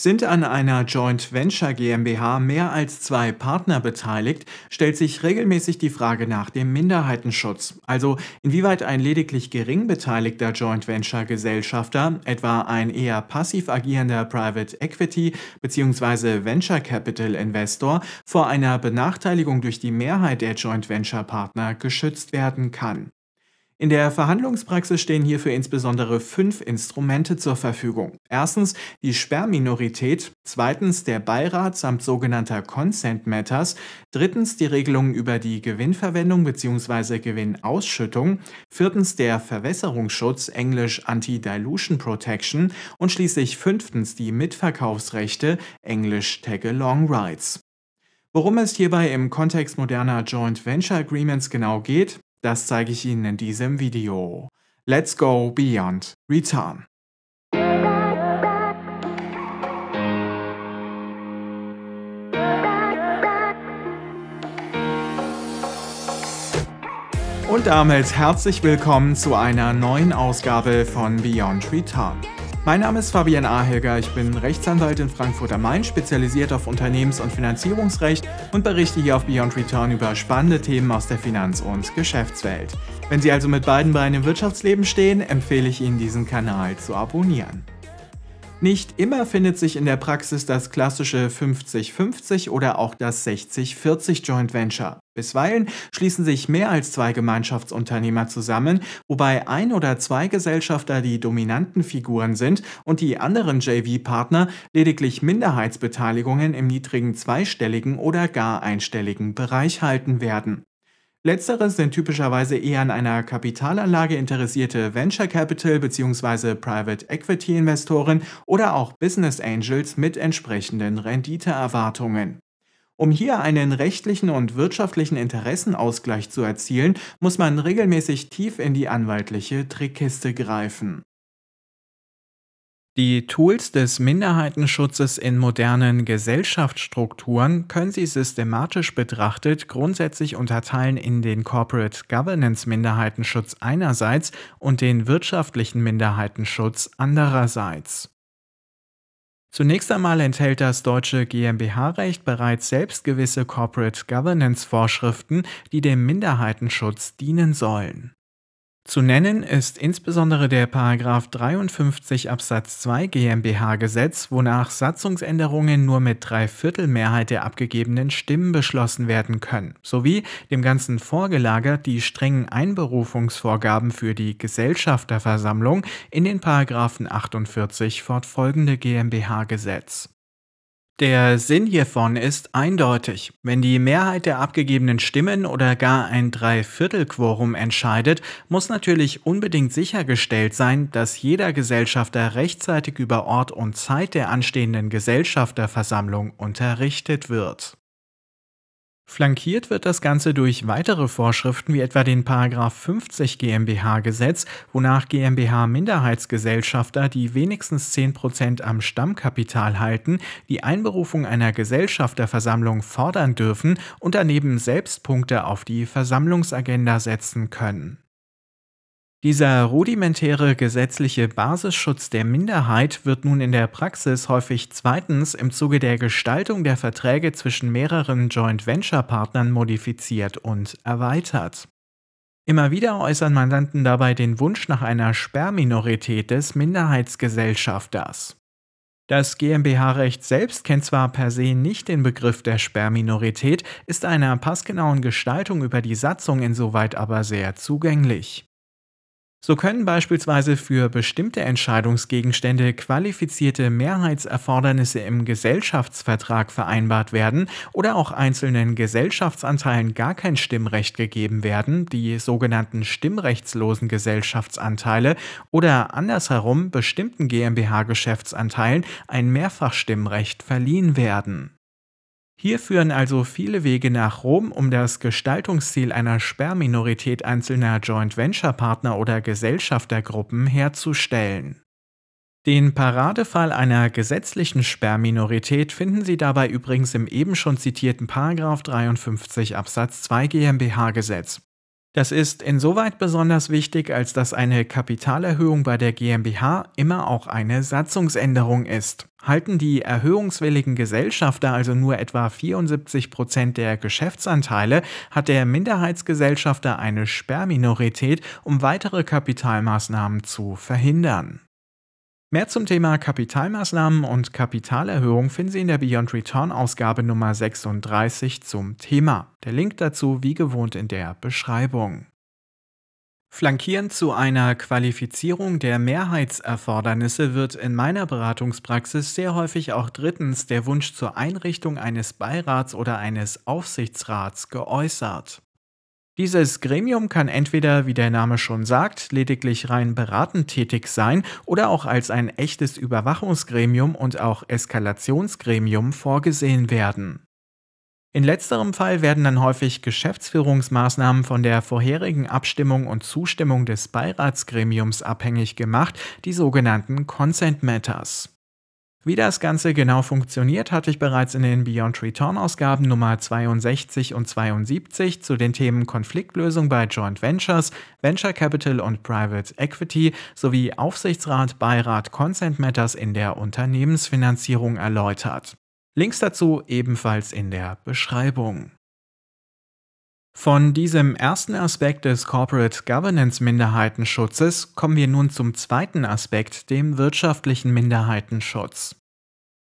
Sind an einer Joint Venture GmbH mehr als zwei Partner beteiligt, stellt sich regelmäßig die Frage nach dem Minderheitenschutz, also inwieweit ein lediglich gering beteiligter Joint Venture Gesellschafter, etwa ein eher passiv agierender Private Equity bzw. Venture Capital Investor, vor einer Benachteiligung durch die Mehrheit der Joint Venture Partner geschützt werden kann. In der Verhandlungspraxis stehen hierfür insbesondere fünf Instrumente zur Verfügung. Erstens die Sperrminorität, zweitens der Beirat samt sogenannter Consent Matters, drittens die Regelungen über die Gewinnverwendung bzw. Gewinnausschüttung, viertens der Verwässerungsschutz, englisch Anti-Dilution Protection und schließlich fünftens die Mitverkaufsrechte, englisch Tag-Along Rights. Worum es hierbei im Kontext moderner Joint Venture Agreements genau geht, das zeige ich Ihnen in diesem Video. Let's go beyond return. Und damit herzlich willkommen zu einer neuen Ausgabe von Beyond Return. Mein Name ist Fabian Ahelger, ich bin Rechtsanwalt in Frankfurt am Main, spezialisiert auf Unternehmens- und Finanzierungsrecht und berichte hier auf Beyond Return über spannende Themen aus der Finanz- und Geschäftswelt. Wenn Sie also mit beiden Beinen im Wirtschaftsleben stehen, empfehle ich Ihnen, diesen Kanal zu abonnieren. Nicht immer findet sich in der Praxis das klassische 50-50 oder auch das 60-40 Joint Venture. Bisweilen schließen sich mehr als zwei Gemeinschaftsunternehmer zusammen, wobei ein oder zwei Gesellschafter die dominanten Figuren sind und die anderen JV-Partner lediglich Minderheitsbeteiligungen im niedrigen zweistelligen oder gar einstelligen Bereich halten werden. Letzteres sind typischerweise eher an einer Kapitalanlage interessierte Venture Capital bzw. Private Equity Investoren oder auch Business Angels mit entsprechenden Renditeerwartungen. Um hier einen rechtlichen und wirtschaftlichen Interessenausgleich zu erzielen, muss man regelmäßig tief in die anwaltliche Trickkiste greifen. Die Tools des Minderheitenschutzes in modernen Gesellschaftsstrukturen können Sie systematisch betrachtet grundsätzlich unterteilen in den Corporate Governance Minderheitenschutz einerseits und den wirtschaftlichen Minderheitenschutz andererseits. Zunächst einmal enthält das deutsche GmbH-Recht bereits selbst gewisse Corporate Governance-Vorschriften, die dem Minderheitenschutz dienen sollen. Zu nennen ist insbesondere der 53 Absatz 2 GmbH-Gesetz, wonach Satzungsänderungen nur mit Dreiviertelmehrheit der abgegebenen Stimmen beschlossen werden können, sowie dem Ganzen vorgelagert die strengen Einberufungsvorgaben für die Gesellschafterversammlung in den Paragraphen 48 fortfolgende GmbH-Gesetz der Sinn hiervon ist eindeutig. Wenn die Mehrheit der abgegebenen Stimmen oder gar ein Dreiviertelquorum entscheidet, muss natürlich unbedingt sichergestellt sein, dass jeder Gesellschafter rechtzeitig über Ort und Zeit der anstehenden Gesellschafterversammlung unterrichtet wird Flankiert wird das Ganze durch weitere Vorschriften wie etwa den 50 GmbH-Gesetz, wonach GmbH-Minderheitsgesellschafter, die wenigstens 10% am Stammkapital halten, die Einberufung einer Gesellschafterversammlung fordern dürfen und daneben selbst Punkte auf die Versammlungsagenda setzen können dieser rudimentäre gesetzliche Basisschutz der Minderheit wird nun in der Praxis häufig zweitens im Zuge der Gestaltung der Verträge zwischen mehreren Joint-Venture-Partnern modifiziert und erweitert. Immer wieder äußern Mandanten dabei den Wunsch nach einer Sperrminorität des Minderheitsgesellschafters. Das GmbH-Recht selbst kennt zwar per se nicht den Begriff der Sperrminorität, ist einer passgenauen Gestaltung über die Satzung insoweit aber sehr zugänglich. So können beispielsweise für bestimmte Entscheidungsgegenstände qualifizierte Mehrheitserfordernisse im Gesellschaftsvertrag vereinbart werden oder auch einzelnen Gesellschaftsanteilen gar kein Stimmrecht gegeben werden, die sogenannten stimmrechtslosen Gesellschaftsanteile oder andersherum bestimmten GmbH-Geschäftsanteilen ein Mehrfachstimmrecht verliehen werden. Hier führen also viele Wege nach Rom, um das Gestaltungsziel einer Sperrminorität einzelner Joint-Venture-Partner oder Gesellschaftergruppen herzustellen. Den Paradefall einer gesetzlichen Sperrminorität finden Sie dabei übrigens im eben schon zitierten 53 Absatz 2 GmbH-Gesetz. Das ist insoweit besonders wichtig, als dass eine Kapitalerhöhung bei der GmbH immer auch eine Satzungsänderung ist. Halten die erhöhungswilligen Gesellschafter also nur etwa 74 Prozent der Geschäftsanteile, hat der Minderheitsgesellschafter eine Sperrminorität, um weitere Kapitalmaßnahmen zu verhindern. Mehr zum Thema Kapitalmaßnahmen und Kapitalerhöhung finden Sie in der Beyond Return Ausgabe Nummer 36 zum Thema. Der Link dazu wie gewohnt in der Beschreibung. Flankierend zu einer Qualifizierung der Mehrheitserfordernisse wird in meiner Beratungspraxis sehr häufig auch drittens der Wunsch zur Einrichtung eines Beirats oder eines Aufsichtsrats geäußert. Dieses Gremium kann entweder, wie der Name schon sagt, lediglich rein beratend tätig sein oder auch als ein echtes Überwachungsgremium und auch Eskalationsgremium vorgesehen werden. In letzterem Fall werden dann häufig Geschäftsführungsmaßnahmen von der vorherigen Abstimmung und Zustimmung des Beiratsgremiums abhängig gemacht, die sogenannten Consent Matters. Wie das Ganze genau funktioniert, hatte ich bereits in den Beyond Return Ausgaben Nummer 62 und 72 zu den Themen Konfliktlösung bei Joint Ventures, Venture Capital und Private Equity sowie Aufsichtsrat, Beirat, Consent Matters in der Unternehmensfinanzierung erläutert. Links dazu ebenfalls in der Beschreibung. Von diesem ersten Aspekt des Corporate Governance Minderheitenschutzes kommen wir nun zum zweiten Aspekt, dem wirtschaftlichen Minderheitenschutz.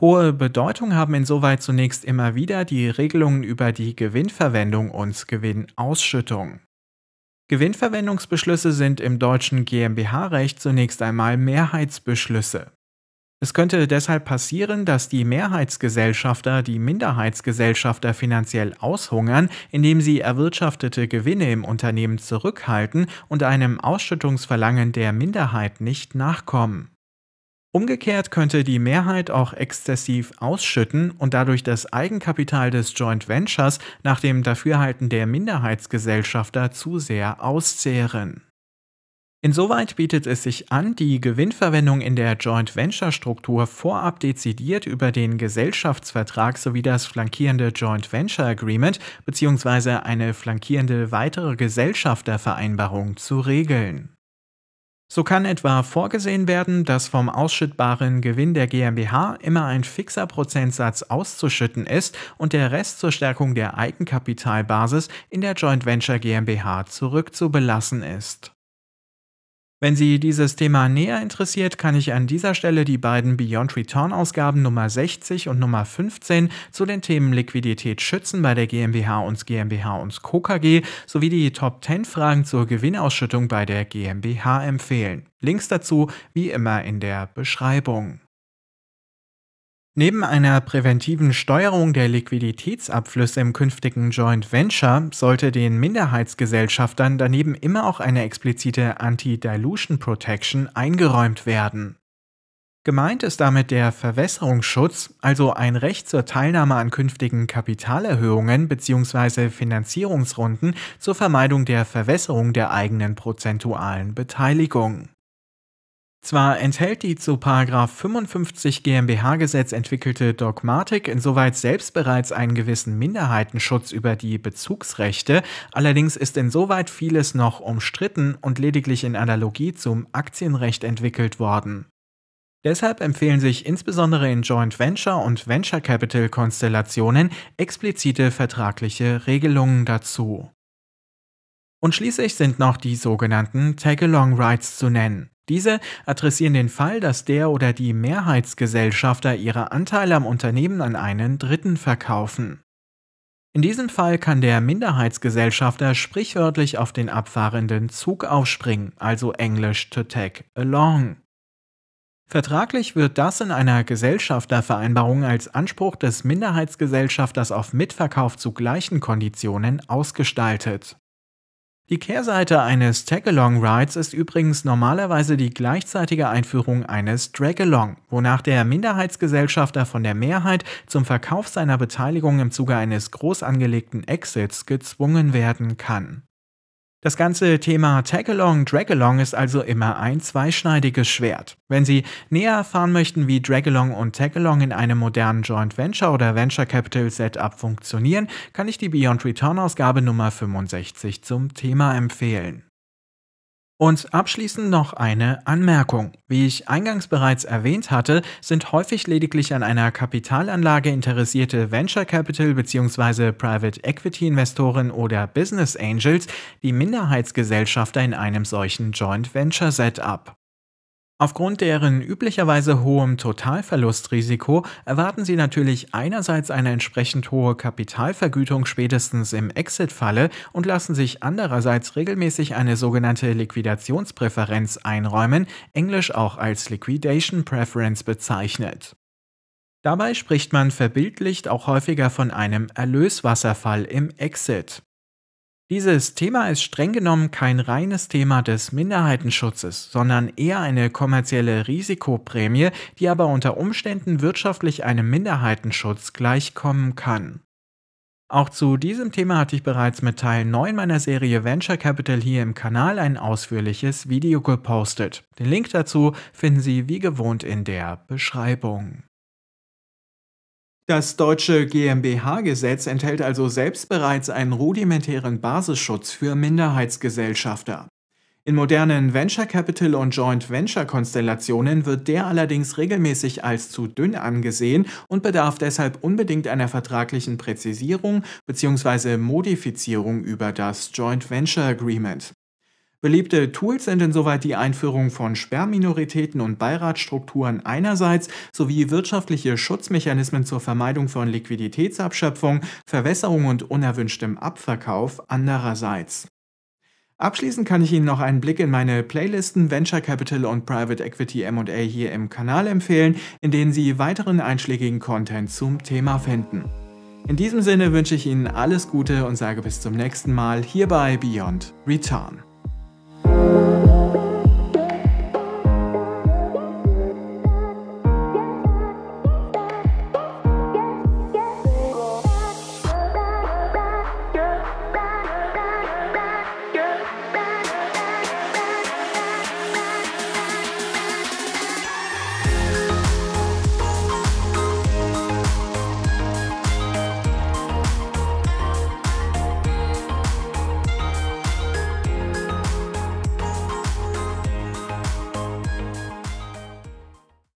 Hohe Bedeutung haben insoweit zunächst immer wieder die Regelungen über die Gewinnverwendung und Gewinnausschüttung. Gewinnverwendungsbeschlüsse sind im deutschen GmbH-Recht zunächst einmal Mehrheitsbeschlüsse. Es könnte deshalb passieren, dass die Mehrheitsgesellschafter die Minderheitsgesellschafter finanziell aushungern, indem sie erwirtschaftete Gewinne im Unternehmen zurückhalten und einem Ausschüttungsverlangen der Minderheit nicht nachkommen. Umgekehrt könnte die Mehrheit auch exzessiv ausschütten und dadurch das Eigenkapital des Joint Ventures nach dem Dafürhalten der Minderheitsgesellschafter zu sehr auszehren. Insoweit bietet es sich an, die Gewinnverwendung in der Joint Venture Struktur vorab dezidiert über den Gesellschaftsvertrag sowie das flankierende Joint Venture Agreement bzw. eine flankierende weitere Gesellschaftervereinbarung zu regeln. So kann etwa vorgesehen werden, dass vom ausschüttbaren Gewinn der GmbH immer ein fixer Prozentsatz auszuschütten ist und der Rest zur Stärkung der Eigenkapitalbasis in der Joint Venture GmbH zurückzubelassen ist. Wenn Sie dieses Thema näher interessiert, kann ich an dieser Stelle die beiden Beyond Return Ausgaben Nummer 60 und Nummer 15 zu den Themen Liquidität schützen bei der GmbH und GmbH und Co. KG sowie die Top 10 Fragen zur Gewinnausschüttung bei der GmbH empfehlen. Links dazu wie immer in der Beschreibung. Neben einer präventiven Steuerung der Liquiditätsabflüsse im künftigen Joint Venture sollte den Minderheitsgesellschaftern daneben immer auch eine explizite Anti-Dilution Protection eingeräumt werden. Gemeint ist damit der Verwässerungsschutz, also ein Recht zur Teilnahme an künftigen Kapitalerhöhungen bzw. Finanzierungsrunden zur Vermeidung der Verwässerung der eigenen prozentualen Beteiligung. Zwar enthält die zu 55 GmbH-Gesetz entwickelte Dogmatik insoweit selbst bereits einen gewissen Minderheitenschutz über die Bezugsrechte, allerdings ist insoweit vieles noch umstritten und lediglich in Analogie zum Aktienrecht entwickelt worden. Deshalb empfehlen sich insbesondere in Joint Venture und Venture Capital Konstellationen explizite vertragliche Regelungen dazu. Und schließlich sind noch die sogenannten Tag-Along Rights zu nennen. Diese adressieren den Fall, dass der oder die Mehrheitsgesellschafter ihre Anteile am Unternehmen an einen Dritten verkaufen. In diesem Fall kann der Minderheitsgesellschafter sprichwörtlich auf den abfahrenden Zug aufspringen, also englisch to tag along. Vertraglich wird das in einer Gesellschaftervereinbarung als Anspruch des Minderheitsgesellschafters auf Mitverkauf zu gleichen Konditionen ausgestaltet. Die Kehrseite eines Tag-Along-Rides ist übrigens normalerweise die gleichzeitige Einführung eines Drag-Along, wonach der Minderheitsgesellschafter von der Mehrheit zum Verkauf seiner Beteiligung im Zuge eines groß angelegten Exits gezwungen werden kann. Das ganze Thema Tagalong, Dragalong ist also immer ein zweischneidiges Schwert. Wenn Sie näher erfahren möchten, wie Dragalong und Tagalong in einem modernen Joint Venture oder Venture Capital Setup funktionieren, kann ich die Beyond Return Ausgabe Nummer 65 zum Thema empfehlen. Und abschließend noch eine Anmerkung. Wie ich eingangs bereits erwähnt hatte, sind häufig lediglich an einer Kapitalanlage interessierte Venture Capital bzw. Private Equity Investoren oder Business Angels die Minderheitsgesellschafter in einem solchen Joint Venture Setup. Aufgrund deren üblicherweise hohem Totalverlustrisiko erwarten Sie natürlich einerseits eine entsprechend hohe Kapitalvergütung spätestens im Exit-Falle und lassen sich andererseits regelmäßig eine sogenannte Liquidationspräferenz einräumen, englisch auch als Liquidation Preference bezeichnet. Dabei spricht man verbildlicht auch häufiger von einem Erlöswasserfall im Exit. Dieses Thema ist streng genommen kein reines Thema des Minderheitenschutzes, sondern eher eine kommerzielle Risikoprämie, die aber unter Umständen wirtschaftlich einem Minderheitenschutz gleichkommen kann. Auch zu diesem Thema hatte ich bereits mit Teil 9 meiner Serie Venture Capital hier im Kanal ein ausführliches Video gepostet. Den Link dazu finden Sie wie gewohnt in der Beschreibung. Das deutsche GmbH-Gesetz enthält also selbst bereits einen rudimentären Basisschutz für Minderheitsgesellschafter. In modernen Venture Capital und Joint Venture Konstellationen wird der allerdings regelmäßig als zu dünn angesehen und bedarf deshalb unbedingt einer vertraglichen Präzisierung bzw. Modifizierung über das Joint Venture Agreement. Beliebte Tools sind insoweit die Einführung von Sperrminoritäten und Beiratsstrukturen einerseits sowie wirtschaftliche Schutzmechanismen zur Vermeidung von Liquiditätsabschöpfung, Verwässerung und unerwünschtem Abverkauf andererseits. Abschließend kann ich Ihnen noch einen Blick in meine Playlisten Venture Capital und Private Equity MA hier im Kanal empfehlen, in denen Sie weiteren einschlägigen Content zum Thema finden. In diesem Sinne wünsche ich Ihnen alles Gute und sage bis zum nächsten Mal hier bei Beyond Return.